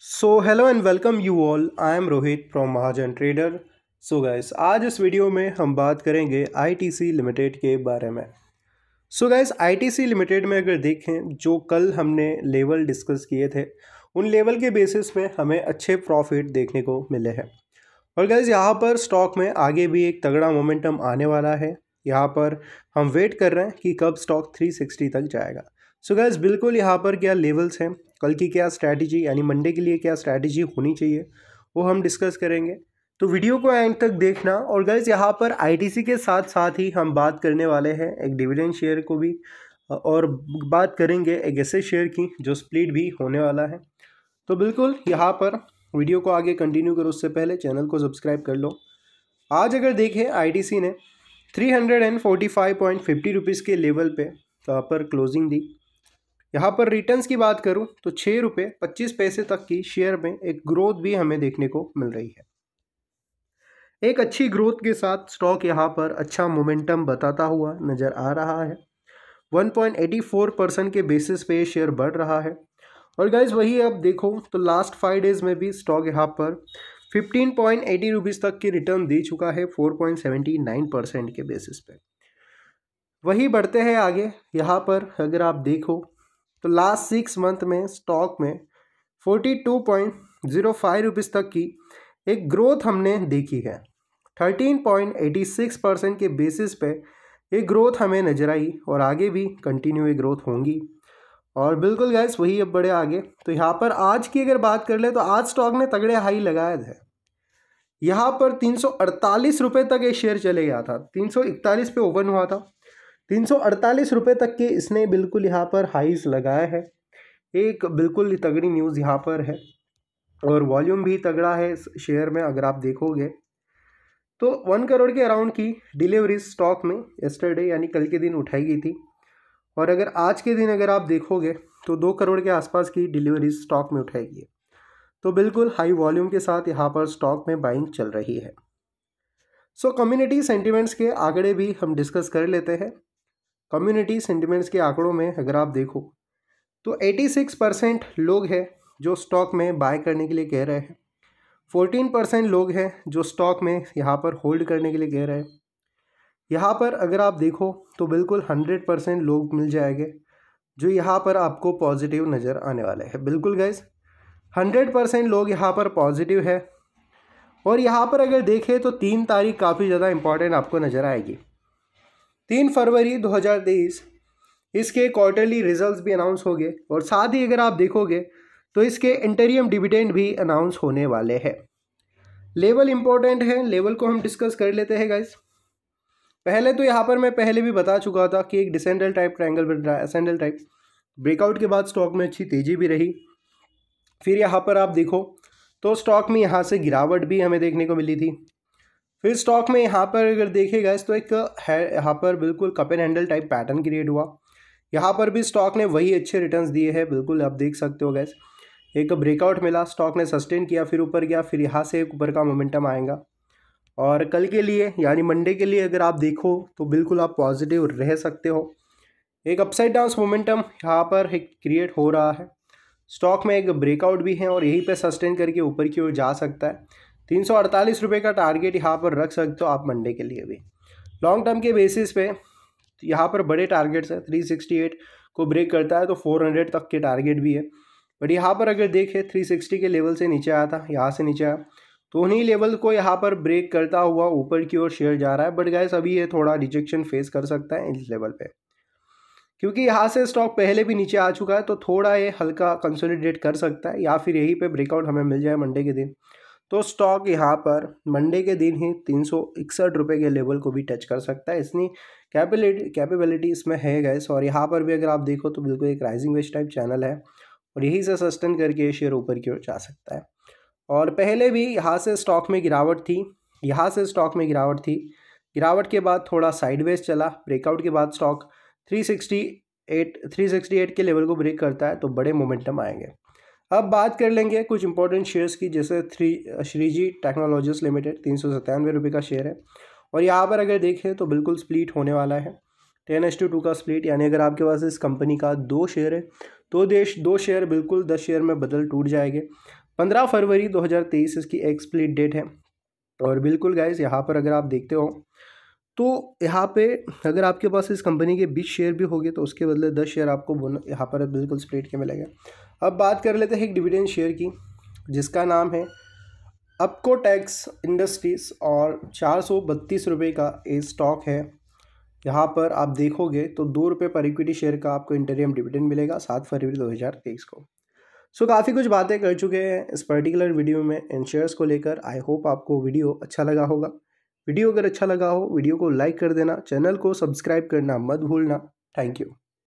so hello and welcome you all I am Rohit from Mahajan trader so guys आज इस video में हम बात करेंगे आईटीसी लिमिटेड के बारे में सो गाइस आईटीसी लिमिटेड में अगर देखें जो कल हमने लेवल डिस्कस किए थे उन लेवल के बेसिस पे हमें अच्छे प्रॉफिट देखने को मिले हैं और गाइस यहाँ पर स्टॉक में आगे भी एक तगड़ा मोमेंटम आने वाला है यहाँ पर हम वेट कर रहे हैं कि कब स्टॉक थ्री तक जाएगा सो so गैस बिल्कुल यहाँ पर क्या लेवल्स हैं कल की क्या स्ट्रैटेजी यानी मंडे के लिए क्या स्ट्रैटेजी होनी चाहिए वो हम डिस्कस करेंगे तो वीडियो को एंड तक देखना और गैस यहाँ पर आई के साथ साथ ही हम बात करने वाले हैं एक डिविडेंड शेयर को भी और बात करेंगे एक ऐसे शेयर की जो स्प्लिट भी होने वाला है तो बिल्कुल यहाँ पर वीडियो को आगे कंटिन्यू करो उससे पहले चैनल को सब्सक्राइब कर लो आज अगर देखें आईटीसी ने 345.50 रुपीस के लेवल पे यहाँ पर क्लोजिंग दी यहाँ पर रिटर्न्स की बात करूँ तो छः रुपये पच्चीस पैसे तक की शेयर में एक ग्रोथ भी हमें देखने को मिल रही है एक अच्छी ग्रोथ के साथ स्टॉक यहाँ पर अच्छा मोमेंटम बताता हुआ नज़र आ रहा है 1.84 परसेंट के बेसिस पे शेयर बढ़ रहा है और गाइज वही अब देखो तो लास्ट फाइव डेज़ में भी स्टॉक यहाँ पर 15.80 पॉइंट रुपीज़ तक की रिटर्न दे चुका है 4.79 परसेंट के बेसिस पे वही बढ़ते हैं आगे यहाँ पर अगर आप देखो तो लास्ट सिक्स मंथ में स्टॉक में forty two point zero five rupees तक की एक ग्रोथ हमने देखी है thirteen point eighty six percent के बेसिस पे ये ग्रोथ हमें नज़र आई और आगे भी कंटिन्यू ये ग्रोथ होंगी और बिल्कुल गैस वही अब बड़े आगे तो यहाँ पर आज की अगर बात कर ले तो आज स्टॉक ने तगड़े हाई लगाया है यहाँ पर तीन सौ अड़तालीस रुपये तक ये शेयर चले गया था तीन सौ इकतालीस पे ओपन हुआ था तीन सौ अड़तालीस रुपये तक के इसने बिल्कुल यहाँ पर हाइज लगाया है एक बिल्कुल तगड़ी न्यूज़ यहाँ पर है और वॉल्यूम भी तगड़ा है इस शेयर में अगर आप देखोगे तो वन करोड़ के अराउंड की डिलीवरी स्टॉक में यस्टरडे यानी कल के दिन उठाई गई थी और अगर आज के दिन अगर आप देखोगे तो दो करोड़ के आसपास की डिलीवरी स्टॉक में उठाई गई है तो बिल्कुल हाई वॉल्यूम के साथ यहाँ पर स्टॉक में बाइंग चल रही है सो कम्युनिटी सेंटिमेंट्स के आंकड़े भी हम डिस्कस कर लेते हैं कम्युनिटी सेंटिमेंट्स के आंकड़ों में अगर आप देखो तो 86 परसेंट लोग हैं जो स्टॉक में बाय करने के लिए कह रहे हैं 14 परसेंट लोग हैं जो स्टॉक में यहाँ पर होल्ड करने के लिए कह रहे हैं यहाँ पर अगर आप देखो तो बिल्कुल हंड्रेड परसेंट लोग मिल जाएंगे जो यहाँ पर आपको पॉजिटिव नज़र आने वाले हैं बिल्कुल गैस हंड्रेड परसेंट लोग यहाँ पर पॉजिटिव है और यहाँ पर अगर देखें तो तीन तारीख काफ़ी ज़्यादा इंपॉर्टेंट आपको नज़र आएगी तीन फरवरी 2023 इसके क्वार्टरली रिजल्ट्स भी अनाउंस हो गए और साथ ही अगर आप देखोगे तो इसके इंटरियम डिविडेंड भी अनाउंस होने वाले हैं लेवल इम्पोर्टेंट है लेवल को हम डिस्कस कर लेते हैं गाइज पहले तो यहाँ पर मैं पहले भी बता चुका था कि एक डिसेंडल टाइप ट्रायंगल बन रहा है असेंडल टाइप ब्रेकआउट के बाद स्टॉक में अच्छी तेज़ी भी रही फिर यहाँ पर आप देखो तो स्टॉक में यहाँ से गिरावट भी हमें देखने को मिली थी फिर स्टॉक में यहाँ पर अगर देखे गए तो एक है यहाँ पर बिल्कुल cup and handle type pattern create हुआ यहाँ पर भी स्टॉक ने वही अच्छे रिटर्न्स दिए हैं बिल्कुल आप देख सकते हो गैस एक ब्रेकआउट मिला स्टॉक ने सस्टेन किया फिर ऊपर गया फिर यहाँ से एक ऊपर का मोमेंटम आएगा और कल के लिए यानी मंडे के लिए अगर आप देखो तो बिल्कुल आप पॉजिटिव रह सकते हो एक अपसाइड डाउन मोमेंटम यहाँ पर एक क्रिएट हो रहा है स्टॉक में एक ब्रेकआउट भी है और यहीं पर सस्टेन करके ऊपर की ओर जा सकता है तीन सौ अड़तालीस रुपये का टारगेट यहाँ पर रख सकते हो आप मंडे के लिए भी लॉन्ग टर्म के बेसिस पे यहाँ पर बड़े टारगेट्स हैं थ्री सिक्सटी एट को ब्रेक करता है तो फोर हंड्रेड तक के टारगेट भी है बट यहाँ पर अगर देखें थ्री सिक्सटी के लेवल से नीचे आया था यहाँ से नीचे आया तो उन्हीं लेवल को यहाँ पर ब्रेक करता हुआ ऊपर की ओर शेयर जा रहा है बट गैस अभी ये थोड़ा रिजेक्शन फेस कर सकता है इस लेवल पर क्योंकि यहाँ से स्टॉक पहले भी नीचे आ चुका है तो थोड़ा ये हल्का कंसोलिडेट कर सकता है या फिर यहीं पर ब्रेकआउट हमें मिल जाए मंडे के दिन तो स्टॉक यहाँ पर मंडे के दिन ही तीन सौ इकसठ रुपये के लेवल को भी टच कर सकता है इसनी कैपेबिलिटी कैपेबिलिटी इसमें है गैस और यहाँ पर भी अगर आप देखो तो बिल्कुल एक राइजिंग वेस्ट टाइप चैनल है और यही से सस्टेन करके शेयर ऊपर की ओर जा सकता है और पहले भी यहाँ से स्टॉक में गिरावट थी यहाँ से स्टॉक में गिरावट थी गिरावट के बाद थोड़ा साइडवेज चला ब्रेकआउट के बाद स्टॉक 368 368 के लेवल को ब्रेक करता है तो बड़े मोमेंटम आएंगे अब बात कर लेंगे कुछ इंपॉर्टेंट शेयर्स की जैसे थ्री श्रीजी टेक्नोलॉजीज लिमिटेड तीन सौ सत्तानवे रुपये का शेयर है और यहाँ पर अगर देखें तो बिल्कुल स्प्लिट होने वाला है टेन एस टू टू का स्प्लिट यानी अगर आपके पास इस कंपनी का दो शेयर है तो देश दो शेयर बिल्कुल दस शेयर में बदल टूट जाएंगे पंद्रह फरवरी दो हज़ार तेईस इसकी एक स्प्लिट डेट है और बिल्कुल गाइज यहाँ पर अगर आप देखते हो तो यहाँ पे अगर आपके पास इस कंपनी के बीस शेयर भी होंगे तो उसके बदले दस शेयर आपको यहाँ पर बिल्कुल स्प्लिट के मिलेगा अब बात कर लेते हैं एक डिविडेंड शेयर की जिसका नाम है अपको टैक्स इंडस्ट्रीज और चार सौ बत्तीस रुपये का ये स्टॉक है यहाँ पर आप देखोगे तो दो रुपये पर इक्विटी शेयर का आपको इंटरियम डिविडेंड मिलेगा सात फरवरी दो हज़ार तेईस को सो so, काफ़ी कुछ बातें कर चुके हैं इस पर्टिकुलर वीडियो में इन शेयर्स को लेकर आई होप आपको वीडियो अच्छा लगा होगा वीडियो अगर अच्छा लगा हो वीडियो को लाइक कर देना चैनल को सब्सक्राइब करना मत भूलना थैंक यू